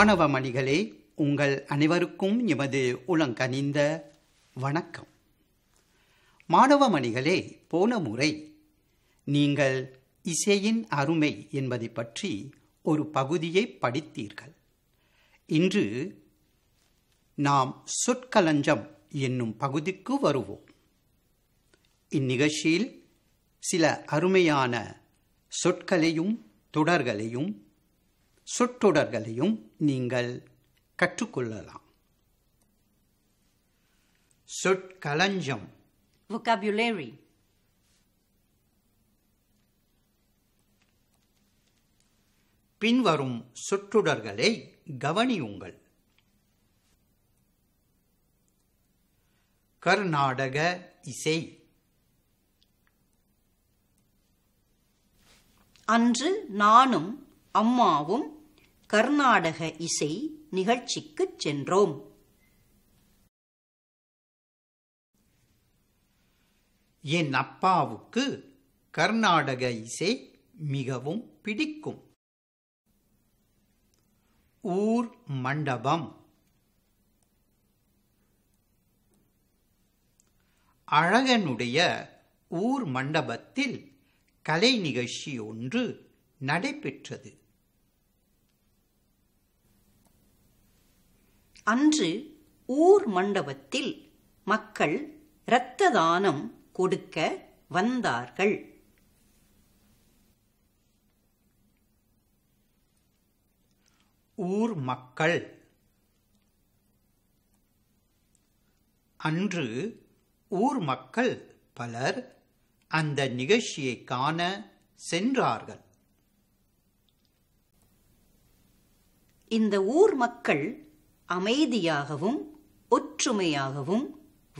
மாணவ மணிகளே உங்கள் அனைவருக்கும் எமது உளங்கனிந்த வணக்கம் மாணவ மணிகளே போன முறை நீங்கள் இசையின் அருமை என்பதை பற்றி ஒரு பகுதியை படித்தீர்கள் இன்று நாம் சொற்களஞ்சம் என்னும் பகுதிக்கு வருவோம் இந்நிகழ்ச்சியில் சில அருமையான சொற்களையும் தொடர்களையும் சொற்றொடர்களையும் நீங்கள் கற்றுக்கொள்ளலாம் சொற்களஞ்சம் vocabulary பின்வரும் சொற்றொடர்களை கவனியுங்கள் கர்நாடக இசை அன்று நானும் அம்மாவும் கர்நாடக இசை நிகழ்ச்சிக்குச் சென்றோம் என் அப்பாவுக்கு கர்நாடக இசை மிகவும் பிடிக்கும் ஊர் மண்டபம் அழகனுடைய ஊர் மண்டபத்தில் கலை நிகழ்ச்சி ஒன்று நடைபெற்றது அன்று ஊர் மண்டபத்தில் மக்கள் இரத்த தானம் கொடுக்க வந்தார்கள் ஊர் மக்கள் அன்று ஊர் மக்கள் பலர் அந்த நிகழ்ச்சியை காண சென்றார்கள் இந்த ஊர் மக்கள் அமைதியாகவும் ஒற்றுமையாகவும்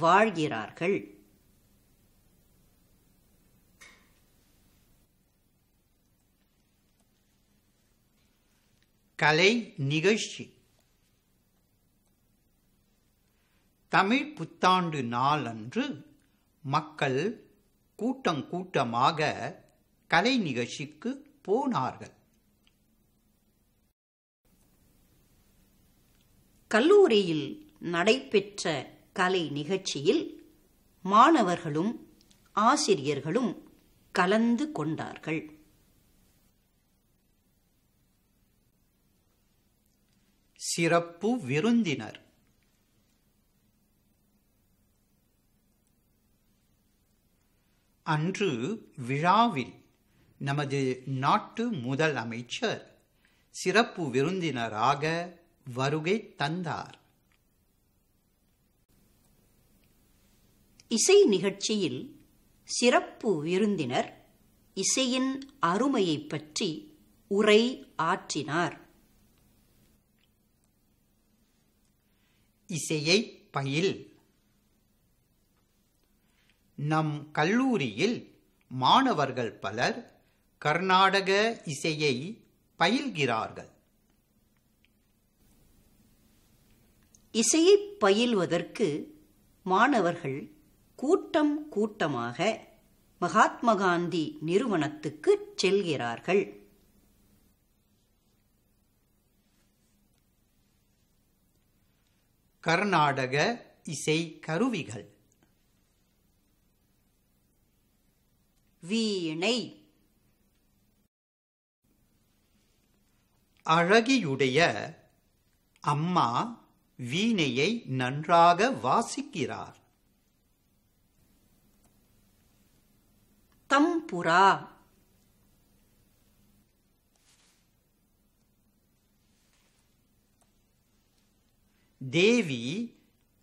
வாழ்கிறார்கள் கலை நிகழ்ச்சி தமிழ் புத்தாண்டு நாள் அன்று மக்கள் கூட்டம் கூட்டமாக கலை நிகழ்ச்சிக்கு போனார்கள் கல்லூரியில் நடைபெற்ற கலை நிகழ்ச்சியில் மாணவர்களும் ஆசிரியர்களும் கலந்து கொண்டார்கள் சிறப்பு விருந்தினர் அன்று விழாவில் நமது நாட்டு முதல் அமைச்சர் சிறப்பு விருந்தினராக வருகை தந்தார் இசை நிகழ்ச்சியில் சிறப்பு விருந்தினர் இசையின் அருமையை பற்றி உரை ஆற்றினார் இசையை பயில் நம் கல்லூரியில் மாணவர்கள் பலர் கர்நாடக இசையை பயில்கிறார்கள் இசையை பயில்வதற்கு மாணவர்கள் கூட்டம் கூட்டமாக மகாத்மா காந்தி நிறுவனத்துக்கு செல்கிறார்கள் கர்நாடக இசை கருவிகள் வீணை அழகியுடைய அம்மா வீணையை நன்றாக வாசிக்கிறார் தம்புரா தேவி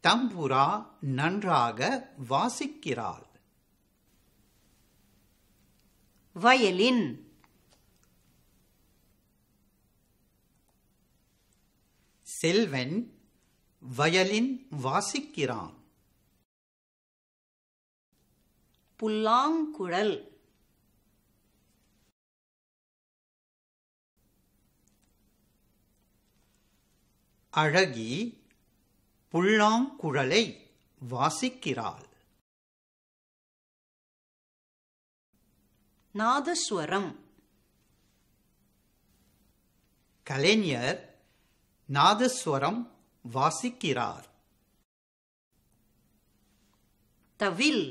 தம்புரா நன்றாக வாசிக்கிறாள் வயலின் செல்வன் வயலின் வாசிக்கிறான் புல்லாங்குழல் அழகி புல்லாங்குழலை வாசிக்கிறாள் நாதஸ்வரம் கலைஞர் நாதஸ்வரம் வாசிக்கிறார் தவில்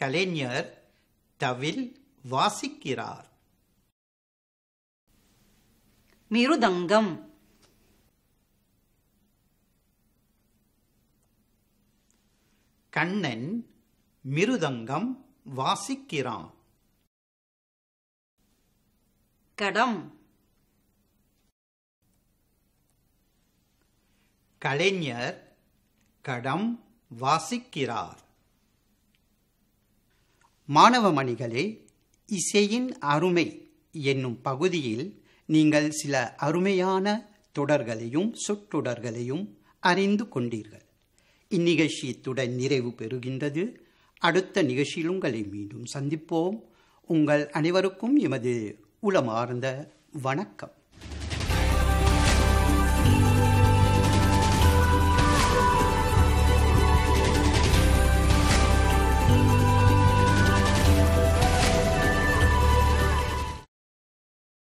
கலைஞர் தவில் வாசிக்கிறார் மிருதங்கம் கண்ணன் மிருதங்கம் வாசிக்கிறான் கடம் கலைஞர் கடம் வாசிக்கிறார் மாணவ மணிகளே இசையின் அருமை என்னும் பகுதியில் நீங்கள் சில அருமையான தொடர்களையும் சொற்றொடர்களையும் அறிந்து கொண்டீர்கள் இந்நிகழ்ச்சி நிறைவு பெறுகின்றது அடுத்த நிகழ்ச்சியில் உங்களை மீண்டும் சந்திப்போம் உங்கள் அனைவருக்கும் எமது உளமார்ந்த வணக்கம்